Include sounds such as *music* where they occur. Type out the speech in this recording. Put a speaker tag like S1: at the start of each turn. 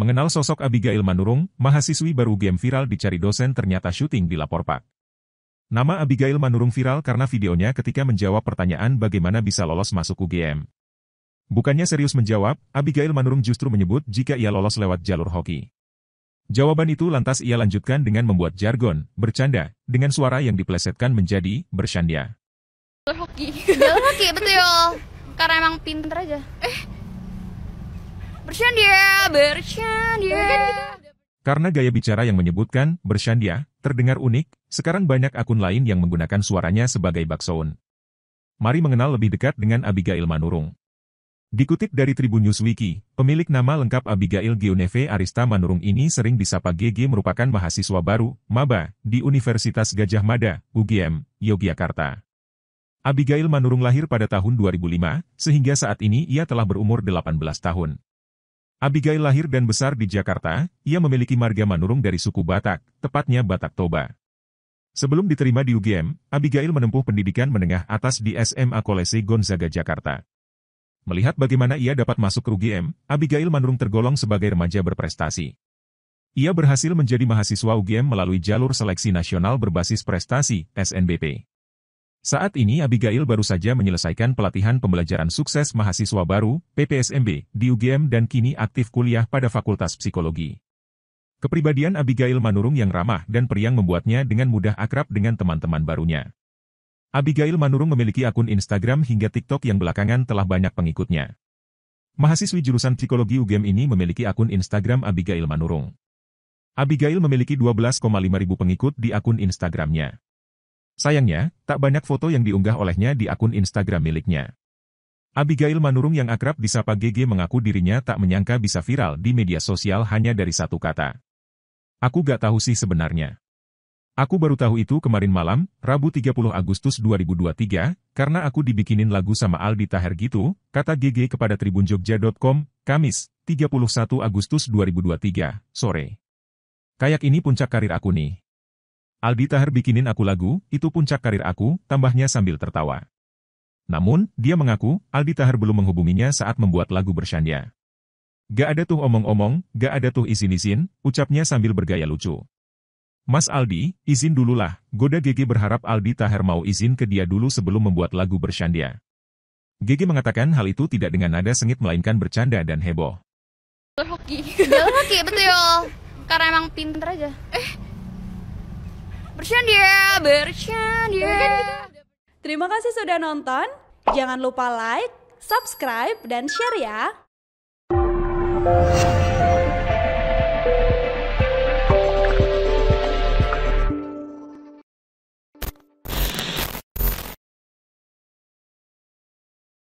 S1: Mengenal sosok Abigail Manurung, mahasiswi baru game viral dicari dosen ternyata syuting di Lapor Pak. Nama Abigail Manurung viral karena videonya ketika menjawab pertanyaan bagaimana bisa lolos masuk UGM. Bukannya serius menjawab, Abigail Manurung justru menyebut jika ia lolos lewat jalur hoki. Jawaban itu lantas ia lanjutkan dengan membuat jargon, bercanda, dengan suara yang diplesetkan menjadi bersandia. Jalur hoki. Jalur hoki, betul. *laughs* Karena emang pinter aja. Eh, bersyandia, bersyandia. Karena gaya bicara yang menyebutkan bersandia terdengar unik, sekarang banyak akun lain yang menggunakan suaranya sebagai bakson. Mari mengenal lebih dekat dengan Abigail Manurung. Dikutip dari Tribun Wiki pemilik nama lengkap Abigail Geoneve Arista Manurung ini sering disapa GG merupakan mahasiswa baru, maba, di Universitas Gajah Mada, UGM, Yogyakarta. Abigail Manurung lahir pada tahun 2005, sehingga saat ini ia telah berumur 18 tahun. Abigail lahir dan besar di Jakarta, ia memiliki marga manurung dari suku Batak, tepatnya Batak Toba. Sebelum diterima di UGM, Abigail menempuh pendidikan menengah atas di SMA Kolese Gonzaga Jakarta. Melihat bagaimana ia dapat masuk ke UGM, Abigail Manurung tergolong sebagai remaja berprestasi. Ia berhasil menjadi mahasiswa UGM melalui jalur seleksi nasional berbasis prestasi, SNBP. Saat ini Abigail baru saja menyelesaikan pelatihan pembelajaran sukses mahasiswa baru, PPSMB, di UGM dan kini aktif kuliah pada Fakultas Psikologi. Kepribadian Abigail Manurung yang ramah dan periang membuatnya dengan mudah akrab dengan teman-teman barunya. Abigail Manurung memiliki akun Instagram hingga TikTok yang belakangan telah banyak pengikutnya. Mahasiswi jurusan psikologi UGM ini memiliki akun Instagram Abigail Manurung. Abigail memiliki 12,5 ribu pengikut di akun Instagramnya. Sayangnya, tak banyak foto yang diunggah olehnya di akun Instagram miliknya. Abigail Manurung yang akrab disapa GG mengaku dirinya tak menyangka bisa viral di media sosial hanya dari satu kata. Aku gak tahu sih sebenarnya. Aku baru tahu itu kemarin malam, Rabu 30 Agustus 2023, karena aku dibikinin lagu sama Aldi Taher gitu, kata GG kepada tribunjogja.com, Kamis, 31 Agustus 2023, sore. Kayak ini puncak karir aku nih. Aldi Tahar bikinin aku lagu, itu puncak karir aku, tambahnya sambil tertawa. Namun, dia mengaku, Aldi Tahar belum menghubunginya saat membuat lagu bersyanya. Gak ada tuh omong-omong, gak ada tuh izin-izin, ucapnya sambil bergaya lucu. Mas Aldi, izin dululah, goda Gigi berharap Aldi Tahar mau izin ke dia dulu sebelum membuat lagu bersyanda. Gigi mengatakan hal itu tidak dengan nada sengit melainkan bercanda dan heboh. hoki. hoki, betul. Karena emang pinter aja. Eh, Bercanda, bercanda. Terima kasih sudah nonton. Jangan lupa like, subscribe, dan share ya.